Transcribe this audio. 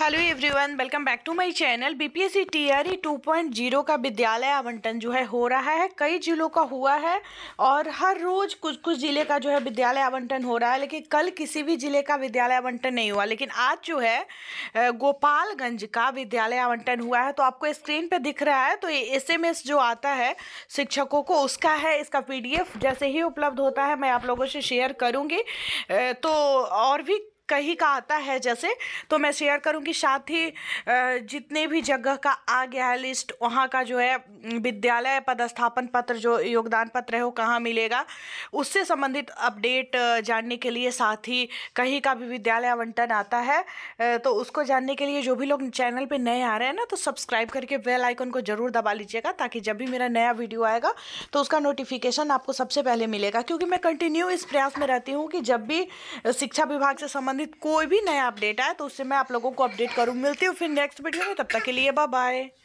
hello everyone welcome back to my channel BPSC TRE 2.0 का विद्यालय आवंटन जो है हो रहा है कई जिलों का हुआ है और हर रोज़ कुछ कुछ ज़िले का जो है विद्यालय आवंटन हो रहा है लेकिन कल किसी भी ज़िले का विद्यालय आवंटन नहीं हुआ लेकिन आज जो है गोपालगंज का विद्यालय आवंटन हुआ है तो आपको स्क्रीन पर दिख रहा है तो ये एस जो आता है शिक्षकों को उसका है इसका पी जैसे ही उपलब्ध होता है मैं आप लोगों से शेयर करूँगी तो और भी कहीं का आता है जैसे तो मैं शेयर करूँगी साथ ही जितने भी जगह का आ गया है लिस्ट वहाँ का जो है विद्यालय पदस्थापन पत्र जो योगदान पत्र है वो कहाँ मिलेगा उससे संबंधित अपडेट जानने के लिए साथ ही कहीं का भी विद्यालय आवंटन आता है तो उसको जानने के लिए जो भी लोग चैनल पर नए आ रहे हैं ना तो सब्सक्राइब करके बेल आइकन को ज़रूर दबा लीजिएगा ताकि जब भी मेरा नया वीडियो आएगा तो उसका नोटिफिकेशन आपको सबसे पहले मिलेगा क्योंकि मैं कंटिन्यू इस प्रयास में रहती हूँ कि जब भी शिक्षा विभाग से संबंधित संबंधित कोई भी नया अपडेट आए तो उससे मैं आप लोगों को अपडेट करूँ मिलती हूँ फिर नेक्स्ट वीडियो में तब तक के लिए बाय बाय